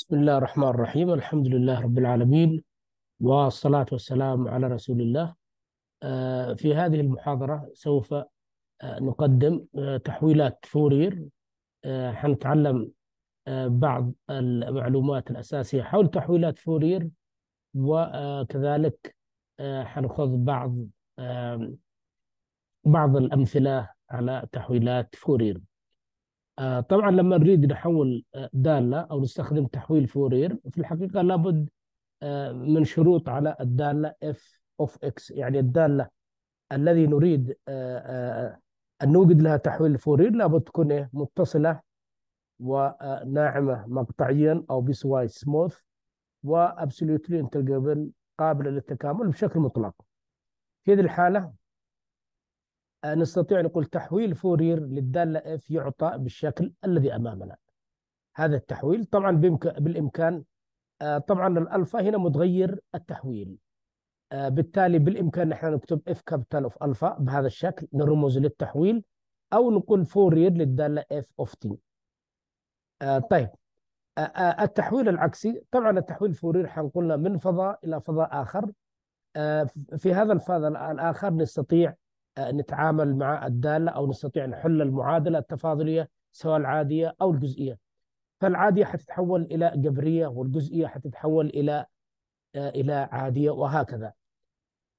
بسم الله الرحمن الرحيم الحمد لله رب العالمين والصلاة والسلام على رسول الله آه، في هذه المحاضرة سوف آه، نقدم آه، تحويلات فورير حنتعلم بعض المعلومات الأساسية حول تحويلات فورير وكذلك حنخذ بعض بعض الأمثلة على تحويلات فورير آه، طبعا لما نريد نحول آه، دالة أو نستخدم تحويل فورير في الحقيقة لابد آه، من شروط على الدالة اف اوف اكس يعني الدالة الذي نريد أن نوجد لها تحويل فورير لابد تكون إيه؟ متصلة وناعمة مقطعيا أو بيسوايز سموث وابسوليوتلي انتجربل قابلة للتكامل بشكل مطلق في هذه الحالة نستطيع نقول تحويل فورير للدالة اف يعطى بالشكل الذي أمامنا هذا التحويل طبعا بالإمكان آه، طبعا الألفا هنا متغير التحويل آه، بالتالي بالإمكان نحن نكتب اف capital اوف alpha بهذا الشكل نرمز للتحويل أو نقول فورير للدالة اف اوف تي طيب آه، التحويل العكسي طبعا التحويل الفورير حنقولنا من فضاء إلى فضاء آخر في هذا الفضاء الآخر نستطيع آه، نتعامل مع الدالة أو نستطيع أن نحل المعادلة التفاضلية سواء العادية أو الجزئية فالعادية حتتحول إلى جبرية والجزئية حتتحول إلى آه، إلى عادية وهكذا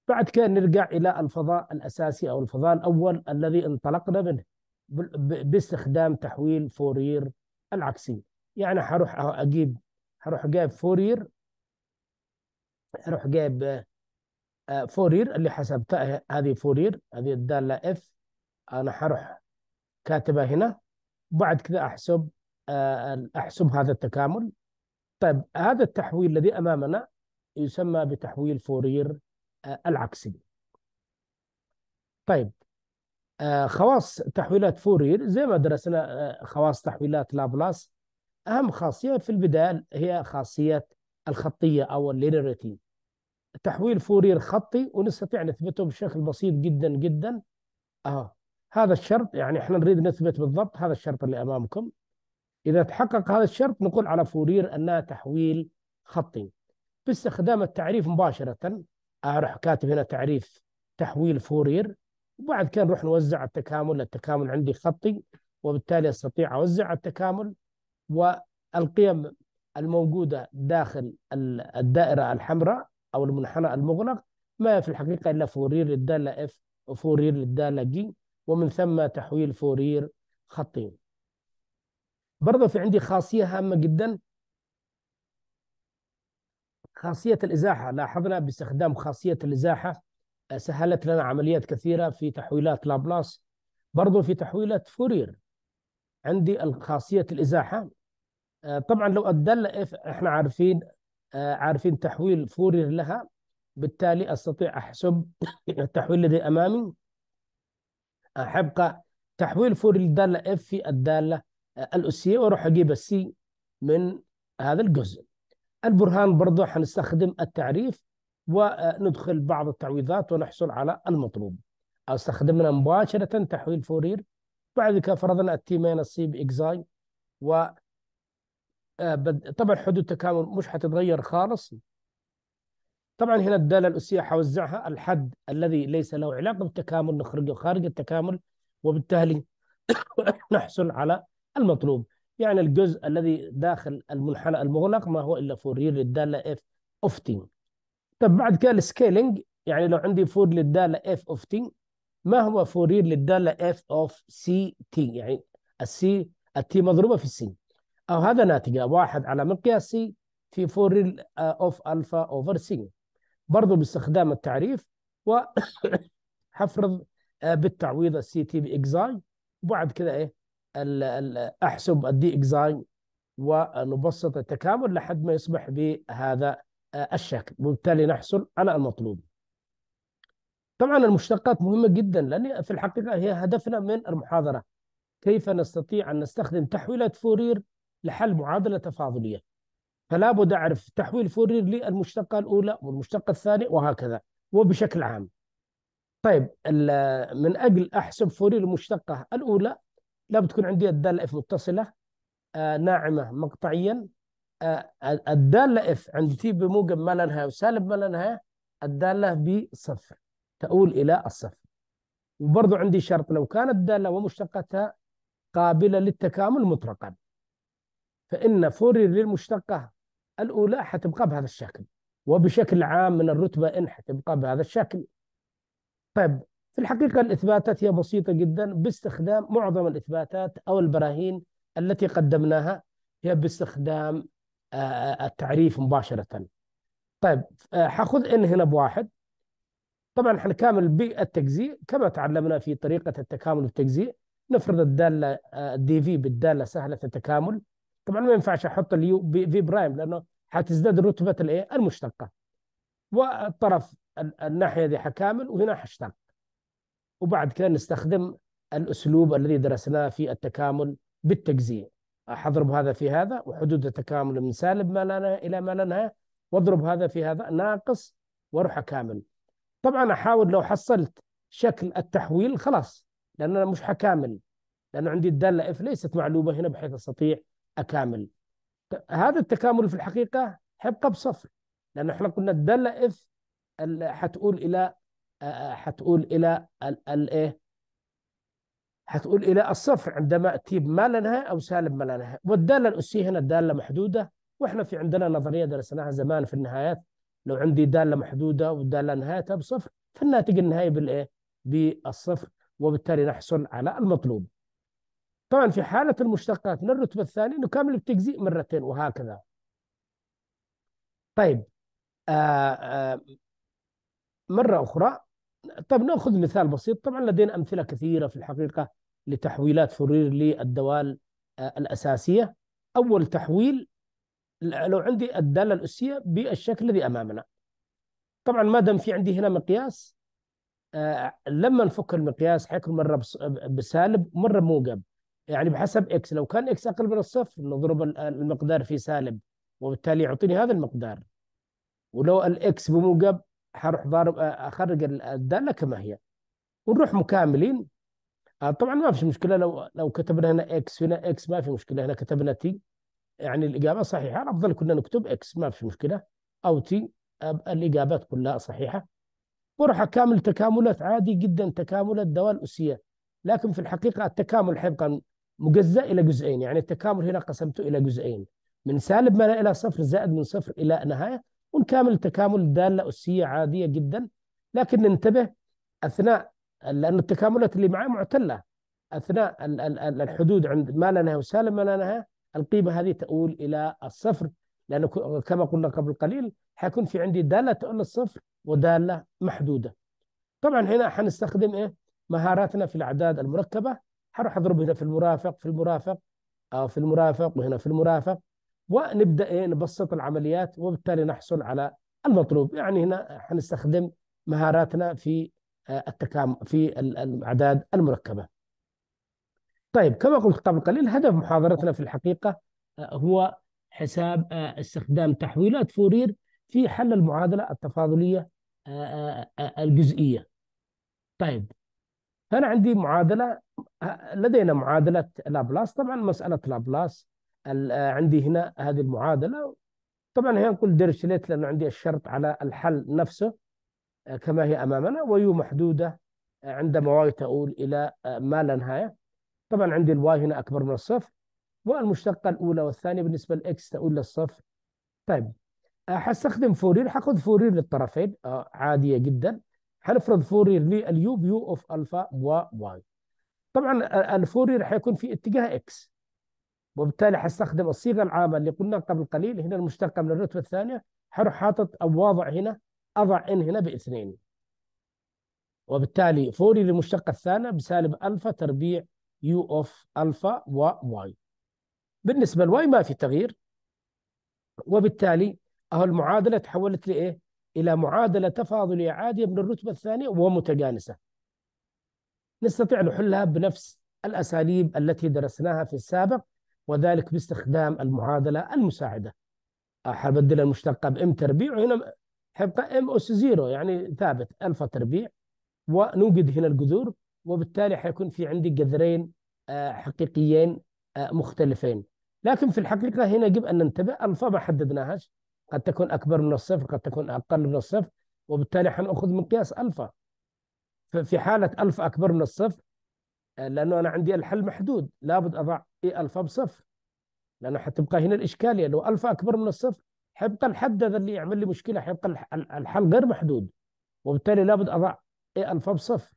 بعد كده نرجع إلى الفضاء الأساسي أو الفضاء الأول الذي انطلقنا منه باستخدام تحويل فورير العكسي يعني حروح أجيب حروح جايب فورير حروح جايب فورير اللي حسبتها هذه فورير هذه الدالة اف انا حروح كاتبه هنا بعد كذا احسب آه، احسب هذا التكامل طيب هذا التحويل الذي امامنا يسمى بتحويل فورير آه، العكسي طيب آه، خواص تحويلات فورير زي ما درسنا خواص تحويلات لابلاس اهم خاصيه في البدايه هي خاصيه الخطيه او اللينيرتي تحويل فورير خطي ونستطيع نثبته بشكل بسيط جدا جدا اهو هذا الشرط يعني احنا نريد نثبت بالضبط هذا الشرط اللي امامكم اذا تحقق هذا الشرط نقول على فورير انها تحويل خطي باستخدام التعريف مباشره اروح آه، كاتب هنا تعريف تحويل فورير وبعد كده نروح نوزع التكامل التكامل عندي خطي وبالتالي استطيع اوزع التكامل والقيم الموجوده داخل الدائره الحمراء أو المنحنى المغلق ما في الحقيقة إلا فورير للدالة اف وفورير للدالة جي ومن ثم تحويل فورير خطين برضه في عندي خاصية هامة جدا خاصية الإزاحة لاحظنا باستخدام خاصية الإزاحة آه، سهلت لنا عمليات كثيرة في تحويلات لابلاس برضه في تحويلات فورير عندي خاصية الإزاحة آه، طبعا لو الدالة اف احنا عارفين آه، عارفين تحويل فورير لها بالتالي أستطيع أحسب التحويل الذي أمامي حبقى تحويل فورر الداله اف في الدالة آه، الأسية وأروح أجيب السي من هذا الجزء البرهان برضو حنستخدم التعريف وندخل آه، بعض التعويضات ونحصل على المطلوب استخدمنا مباشرة تحويل فورير بعد كده فرضنا التي ماينس سي بإكزاي و آه، طبعا حدود التكامل مش حتتغير خالص طبعا هنا الداله الاسيه حوزعها الحد الذي ليس له علاقه بالتكامل نخرجه خارج التكامل وبالتالي نحصل على المطلوب يعني الجزء الذي داخل المنحنى المغلق ما هو الا فورير للداله اف اوف تي طب بعد كده السكيلينج يعني لو عندي فور للداله اف اوف تي ما هو فورير للداله اف اوف سي تي يعني السي التي مضروبه في السي أو هذا ناتجة واحد على مقياسي في فور أوف ألفا أوفر سي برضو باستخدام التعريف وحفرض آه، بالتعويض السي تي بإكزاي وبعد كذا إيه أحسب الدي إكزاي ونبسط التكامل لحد ما يصبح بهذا آه، الشكل وبالتالي نحصل على المطلوب طبعا المشتقات مهمة جدا لأن في الحقيقة هي هدفنا من المحاضرة كيف نستطيع أن نستخدم تحويلات فورير لحل معادله تفاضليه فلا بد اعرف تحويل فورير للمشتقه الاولى والمشتقه الثانيه وهكذا وبشكل عام طيب من اجل احسب فورير المشتقه الاولى لابد تكون عندي الداله اف متصله آه، ناعمه مقطعيا آه، الداله اف عند تي بموجب ما لا نهايه وسالب ما لا نهايه الداله بصفر تؤول الى الصفر وبرضو عندي شرط لو كانت الداله ومشتقتها قابله للتكامل مطلقا فإن فوري للمشتقة الأولى حتبقى بهذا الشكل وبشكل عام من الرتبة إن حتبقى بهذا الشكل طيب في الحقيقة الإثباتات هي بسيطة جدا باستخدام معظم الإثباتات أو البراهين التي قدمناها هي باستخدام آه، التعريف مباشرة طيب آه، حاخذ إن هنا بواحد طبعا حنكامل بالتجزيء كما تعلمنا في طريقة التكامل والتجزيء نفرض الدالة آه، دي في بالدالة سهلة التكامل طبعا ما ينفعش احط اليو في برايم لانه حتزداد رتبه الايه المشتقه والطرف الناحيه دي حكامل وهنا حشتق وبعد كده نستخدم الاسلوب الذي درسناه في التكامل بالتجزيء حضرب هذا في هذا وحدود التكامل من سالب ما لنا الى ما لنا واضرب هذا في هذا ناقص واروح اكامل طبعا احاول لو حصلت شكل التحويل خلاص لان انا مش حكامل لانه عندي الداله اف ليست معلومه هنا بحيث استطيع اكامل هذا التكامل في الحقيقه حبقى بصفر لان احنا قلنا الداله اف حتقول الى حتقول الى الايه حتقول الى الصفر عندما تيب ما لا نهايه او سالب ما لا نهايه والداله الاسيه هنا الداله محدوده واحنا في عندنا نظريه درسناها زمان في النهايات لو عندي داله محدوده وداله نهايتها بصفر فالناتج النهائي بالايه بالصفر وبالتالي نحصل على المطلوب طبعا في حالة المشتقات من الرتبة الثانية نكمل التجزئ مرتين وهكذا طيب آآ آه، آآ آه، مرة أخرى طب نأخذ مثال بسيط طبعا لدينا أمثلة كثيرة في الحقيقة لتحويلات فورير للدوال آه، الأساسية أول تحويل لو عندي الدالة الأسية بالشكل الذي أمامنا طبعا ما دام في عندي هنا مقياس لما نفك المقياس حيكون مرة بسالب ومرة موجب يعني بحسب اكس لو كان اكس اقل من الصفر نضرب المقدار في سالب وبالتالي يعطيني هذا المقدار ولو الاكس بموجب حروح ضارب اخرج الداله كما هي ونروح مكاملين آه، طبعا ما فيش مشكله لو لو كتبنا هنا اكس هنا اكس ما في مشكله هنا كتبنا تي يعني الاجابه صحيحه الافضل كنا نكتب اكس ما في مشكله او تي الاجابات كلها صحيحه وراح اكامل تكاملات عادي جدا تكاملات دوال اسيه لكن في الحقيقه التكامل حقا مجزأ إلى جزئين يعني التكامل هنا قسمته إلى جزئين من سالب ما لا إلى صفر زائد من صفر إلى نهاية ونكامل التكامل دالة أسية عادية جدا لكن ننتبه أثناء لأن التكاملات اللي معاه معتلة أثناء الحدود عند ما لا نهاية وسالب ما لا نهاية القيمة هذه تؤول إلى الصفر لأنه كما قلنا قبل قليل حيكون في عندي دالة تؤول الصفر ودالة محدودة طبعا هنا حنستخدم إيه مهاراتنا في الأعداد المركبة هروح اضرب هنا في المرافق في المرافق أو آه، في المرافق وهنا في المرافق ونبدا ايه نبسط العمليات وبالتالي نحصل على المطلوب يعني هنا حنستخدم مهاراتنا في آه، التكامل في الاعداد المركبه. طيب كما قلت قبل قليل هدف محاضرتنا في الحقيقه آه، هو حساب استخدام تحويلات فورير في حل المعادله التفاضليه الجزئيه. طيب فانا عندي معادله لدينا معادله لابلاس طبعا مساله لابلاس عندي هنا هذه المعادله طبعا هي نقول ديرشليت لانه عندي الشرط على الحل نفسه كما هي امامنا ويو محدوده عندما واي تؤول الى ما لا نهايه طبعا عندي الواي هنا اكبر من الصفر والمشتقه الاولى والثانيه بالنسبه لاكس تؤول للصفر طيب حستخدم فورير حاخذ فورير للطرفين آه، عاديه جدا حنفرض فورير لليوب يو اوف الفا وواي طبعا الفورير حيكون في اتجاه اكس وبالتالي حستخدم الصيغه العامه اللي قلنا قبل قليل هنا المشتقه من الرتبه الثانيه حروح حاطط او واضع هنا اضع ان هنا باثنين وبالتالي فوري للمشتقه الثانيه بسالب الفا تربيع يو اوف الفا وواي بالنسبه لواي ما في تغيير وبالتالي اهو المعادله تحولت لايه؟ إلى معادلة تفاضلية عادية من الرتبة الثانية ومتجانسة نستطيع نحلها بنفس الأساليب التي درسناها في السابق وذلك باستخدام المعادلة المساعدة حبدل المشتقة بإم تربيع وهنا حبقى إم أس زيرو يعني ثابت ألفا تربيع ونوجد هنا الجذور وبالتالي حيكون في عندي جذرين آه، حقيقيين آه، مختلفين لكن في الحقيقة هنا يجب أن ننتبه ألفا ما حددناهاش قد تكون أكبر من الصفر قد تكون أقل من الصفر وبالتالي حنأخذ مقياس ألفا في حالة الفا أكبر من الصفر آه، لأنه أنا عندي الحل محدود لابد أضع إي ألفا بصفر لأنه حتبقى هنا الإشكالية لو ألفا أكبر من الصفر حيبقى الحد هذا اللي يعمل لي مشكلة حيبقى الحل غير محدود وبالتالي لابد أضع إي ألفا بصفر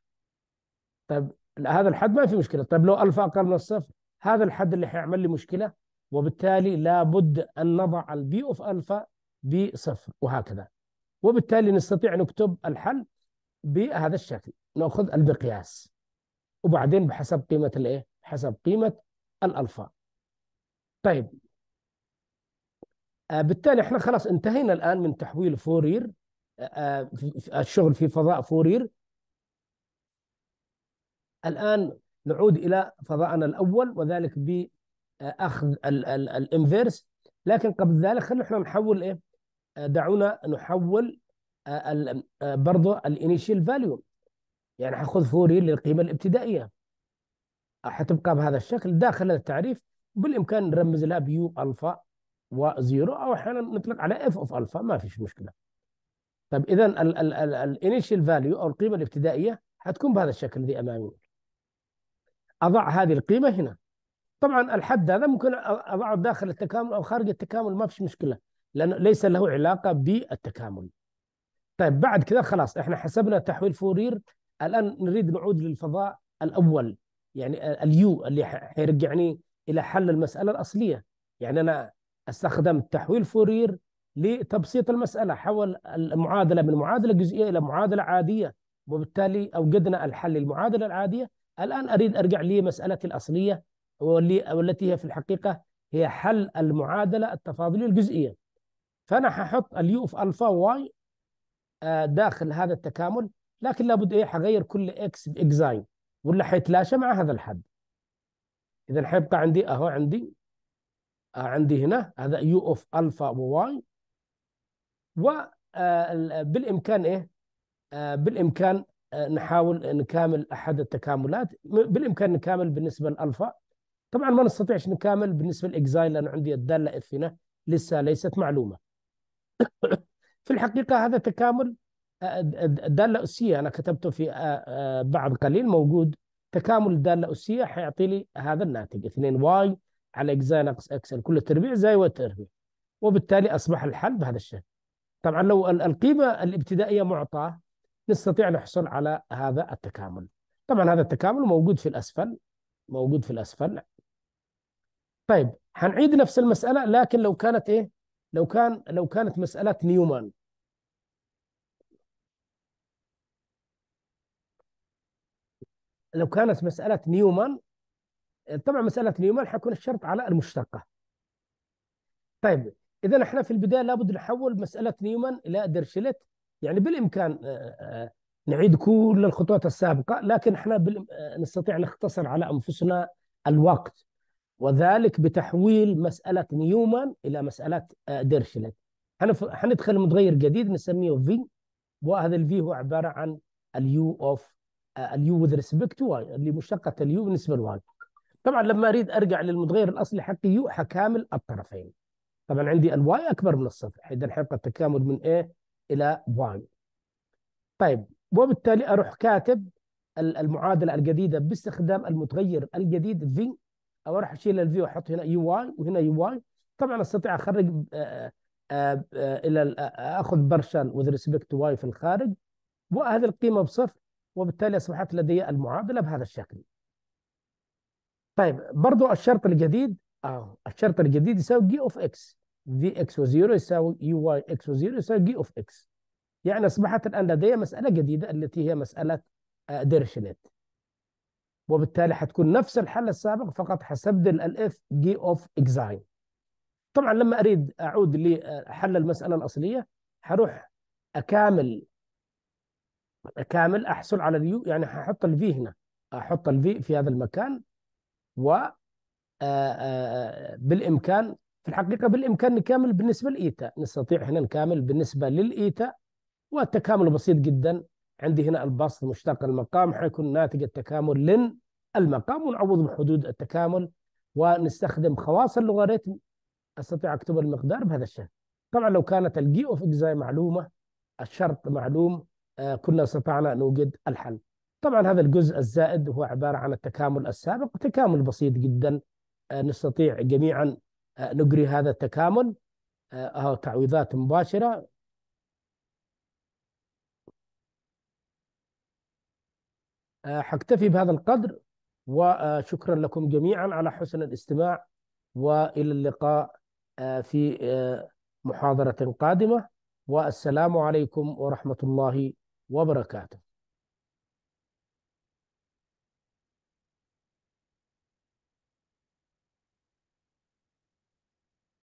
طيب هذا الحد ما في مشكلة طيب لو ألفا أقل من الصفر هذا الحد اللي حيعمل لي مشكلة وبالتالي لابد أن نضع البي أوف ألفا بصفر وهكذا وبالتالي نستطيع نكتب الحل بهذا الشكل ناخذ المقياس وبعدين بحسب قيمه الايه حسب قيمه الالفا طيب آه، بالتالي احنا خلاص انتهينا الان من تحويل فورير آه، آه، الشغل في فضاء فورير الان نعود الى فضاءنا الاول وذلك باخذ الانفيرس لكن قبل ذلك خلينا نحول ايه آه، دعونا نحول برضه الانيشيال فاليو يعني حاخذ فوري للقيمه الابتدائيه حتبقى بهذا الشكل داخل هذا التعريف بالامكان نرمز لها بيو الفا وزيرو او احيانا نطلق على اف اوف الفا ما فيش مشكله طب اذا الانيشيال فاليو او القيمه الابتدائيه حتكون بهذا الشكل الذي امامي اضع هذه القيمه هنا طبعا الحد هذا ممكن اضعه داخل التكامل او خارج التكامل ما فيش مشكله لأنه ليس له علاقة بالتكامل طيب بعد كذا خلاص احنا حسبنا تحويل فورير الآن نريد نعود للفضاء الأول يعني اليو اللي حيرجعني إلى حل المسألة الأصلية يعني أنا استخدمت تحويل فورير لتبسيط المسألة حول المعادلة من معادلة جزئية إلى معادلة عادية وبالتالي أوجدنا الحل للمعادلة العادية الآن أريد أرجع لمسألتي الأصلية والتي هي في الحقيقة هي حل المعادلة التفاضلية الجزئية فانا هحط اليو اوف الفا واي داخل هذا التكامل لكن لابد ايه حغير كل اكس باكزاين ولا حيتلاشى مع هذا الحد اذا حيبقى عندي اهو عندي آه عندي هنا هذا يو اوف الفا وواي و آه، آه، بالامكان ايه آه، بالامكان نحاول نكامل احد التكاملات بالامكان نكامل بالنسبه للالفا طبعا ما نستطيعش نكامل بالنسبه للاكزاين لانه عندي الداله اف هنا لسه ليست معلومه في الحقيقة هذا تكامل الدالة أسية أنا كتبته في آه، آه، بعد قليل موجود تكامل الدالة أسية حيعطي لي هذا الناتج 2 واي على إجزاء ناقص x كل تربيع زي وتربيع وبالتالي أصبح الحل بهذا الشكل طبعا لو القيمة الابتدائية معطاة نستطيع نحصل على هذا التكامل طبعا هذا التكامل موجود في الأسفل موجود في الأسفل طيب هنعيد نفس المسألة لكن لو كانت إيه لو كان لو كانت مسألة نيومان لو كانت مسألة نيومان طبعا مسألة نيومان حيكون الشرط على المشتقة طيب إذا احنا في البداية لابد نحول مسألة نيومان إلى درشلت يعني بالإمكان آه، آه، نعيد كل الخطوات السابقة لكن احنا آه، نستطيع نختصر على أنفسنا الوقت وذلك بتحويل مسألة نيومان إلى مسألة آه، ديرشلت حندخل متغير جديد نسميه في وهذا V هو عبارة عن اليو اوف اليو وذ ريسبكت تو واي اللي مشتقة اليو بالنسبة لواي طبعا لما اريد ارجع للمتغير الاصلي حقي يو حكامل الطرفين طبعا عندي الواي اكبر من الصفر اذا حيبقى التكامل من ايه الى واي طيب وبالتالي اروح كاتب المعادله الجديده باستخدام المتغير الجديد في او اروح اشيل الفي واحط هنا يو واي وهنا يو واي طبعا استطيع اخرج آه، آه، آه، الى اخذ برشا وذ ريسبكت واي في الخارج وهذه القيمه بصفر وبالتالي اصبحت لدي المعادله بهذا الشكل. طيب برضو الشرط الجديد اه الشرط الجديد يساوي جي اوف اكس في اكس وزيرو 0 يساوي يو واي اكس وزيرو 0 يساوي جي اوف اكس. يعني اصبحت الان لدي مساله جديده التي هي مساله ديرشليت وبالتالي حتكون نفس الحل السابق فقط حستبدل الاف جي اوف اكزاين طبعا لما اريد اعود لحل المساله الاصليه حروح اكامل اكامل احصل على اليو يعني هحط الفي هنا احط الفي في هذا المكان و آه، آه، بالامكان في الحقيقه بالامكان نكامل بالنسبه للايتا نستطيع هنا نكامل بالنسبه للايتا والتكامل بسيط جدا عندي هنا البسط مشتق المقام حيكون ناتج التكامل لن المقام ونعوض بحدود التكامل ونستخدم خواص اللوغاريتم استطيع اكتب المقدار بهذا الشكل طبعا لو كانت الجي اوف اكزاي معلومه الشرط معلوم آه، كنا استطعنا ان نوجد الحل طبعا هذا الجزء الزائد هو عباره عن التكامل السابق تكامل بسيط جدا آه، نستطيع جميعا آه، نجري هذا التكامل تعويضات مباشره آه، حكتفي بهذا القدر وشكرا لكم جميعا على حسن الاستماع والى اللقاء آه، في آه، محاضره قادمه والسلام عليكم ورحمه الله وبركاته